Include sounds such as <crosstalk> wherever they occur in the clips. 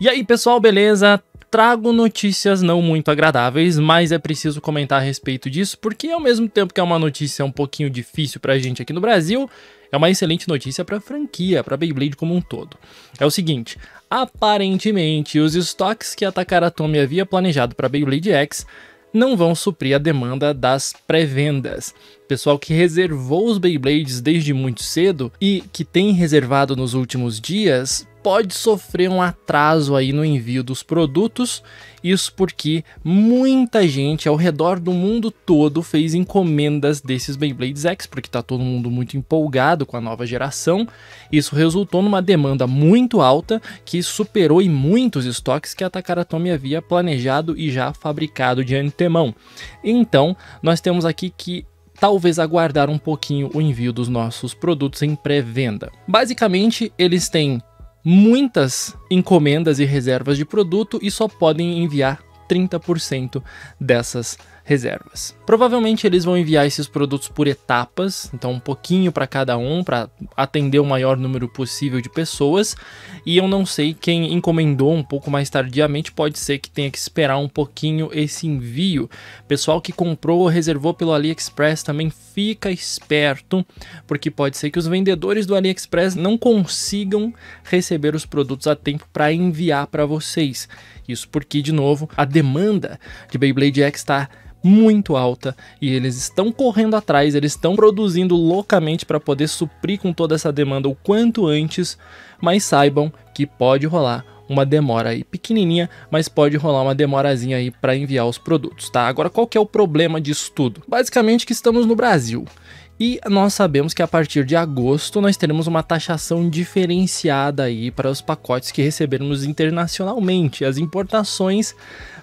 E aí, pessoal, beleza? Trago notícias não muito agradáveis, mas é preciso comentar a respeito disso, porque ao mesmo tempo que é uma notícia um pouquinho difícil pra gente aqui no Brasil, é uma excelente notícia para a franquia, para Beyblade como um todo. É o seguinte, aparentemente os estoques que a Takaratomi havia planejado para Beyblade X não vão suprir a demanda das pré-vendas. Pessoal que reservou os Beyblades desde muito cedo e que tem reservado nos últimos dias pode sofrer um atraso aí no envio dos produtos, isso porque muita gente ao redor do mundo todo fez encomendas desses Beyblades X, porque está todo mundo muito empolgado com a nova geração. Isso resultou numa demanda muito alta que superou em muitos estoques que a Takaratomi havia planejado e já fabricado de antemão. Então, nós temos aqui que talvez aguardar um pouquinho o envio dos nossos produtos em pré-venda. Basicamente, eles têm muitas encomendas e reservas de produto e só podem enviar 30% dessas reservas. Provavelmente eles vão enviar esses produtos por etapas, então um pouquinho para cada um, para atender o maior número possível de pessoas. E eu não sei quem encomendou um pouco mais tardiamente, pode ser que tenha que esperar um pouquinho esse envio. Pessoal que comprou ou reservou pelo AliExpress também fica esperto, porque pode ser que os vendedores do AliExpress não consigam receber os produtos a tempo para enviar para vocês. Isso porque, de novo, a demanda de Beyblade X está muito alta e eles estão correndo atrás, eles estão produzindo loucamente para poder suprir com toda essa demanda o quanto antes, mas saibam que pode rolar uma demora aí pequenininha, mas pode rolar uma demorazinha aí para enviar os produtos, tá? Agora qual que é o problema disso tudo? Basicamente que estamos no Brasil e nós sabemos que a partir de agosto nós teremos uma taxação diferenciada aí para os pacotes que recebermos internacionalmente. As importações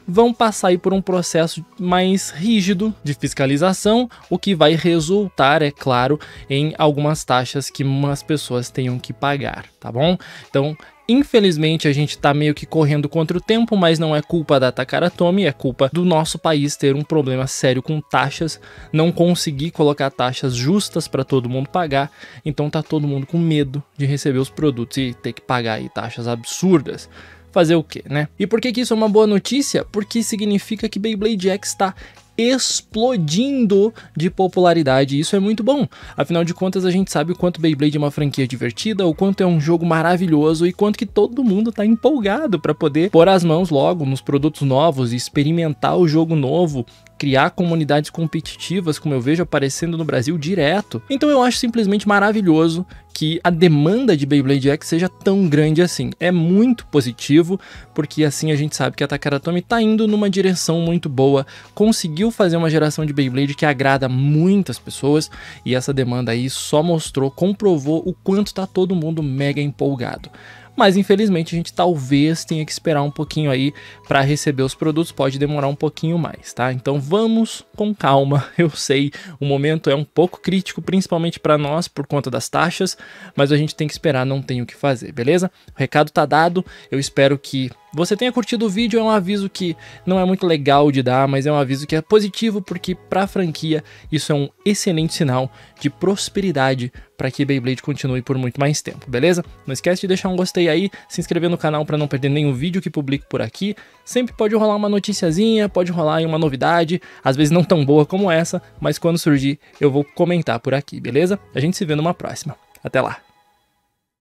vão passar aí por um processo mais rígido de fiscalização, o que vai resultar, é claro, em algumas taxas que umas pessoas tenham que pagar, tá bom? Então, Infelizmente, a gente tá meio que correndo contra o tempo, mas não é culpa da Takara Tomy, é culpa do nosso país ter um problema sério com taxas, não conseguir colocar taxas justas para todo mundo pagar, então tá todo mundo com medo de receber os produtos e ter que pagar taxas absurdas fazer o quê, né? E por que, que isso é uma boa notícia? Porque significa que Beyblade X está explodindo de popularidade. Isso é muito bom. Afinal de contas, a gente sabe o quanto Beyblade é uma franquia divertida, o quanto é um jogo maravilhoso e quanto que todo mundo tá empolgado para poder pôr as mãos logo nos produtos novos, e experimentar o jogo novo, criar comunidades competitivas, como eu vejo aparecendo no Brasil direto. Então eu acho simplesmente maravilhoso que a demanda de Beyblade X seja tão grande assim. É muito positivo, porque assim a gente sabe que a Takaratomi está indo numa direção muito boa, conseguiu fazer uma geração de Beyblade que agrada muitas pessoas, e essa demanda aí só mostrou, comprovou o quanto está todo mundo mega empolgado mas infelizmente a gente talvez tenha que esperar um pouquinho aí para receber os produtos, pode demorar um pouquinho mais, tá? Então vamos com calma. <laughs> Eu sei, o momento é um pouco crítico, principalmente para nós por conta das taxas, mas a gente tem que esperar, não tem o que fazer, beleza? O recado tá dado. Eu espero que você tenha curtido o vídeo, é um aviso que não é muito legal de dar, mas é um aviso que é positivo porque para a franquia isso é um excelente sinal de prosperidade para que Beyblade continue por muito mais tempo, beleza? Não esquece de deixar um gostei aí, se inscrever no canal para não perder nenhum vídeo que publico por aqui. Sempre pode rolar uma noticiazinha, pode rolar uma novidade, às vezes não tão boa como essa, mas quando surgir eu vou comentar por aqui, beleza? A gente se vê numa próxima. Até lá.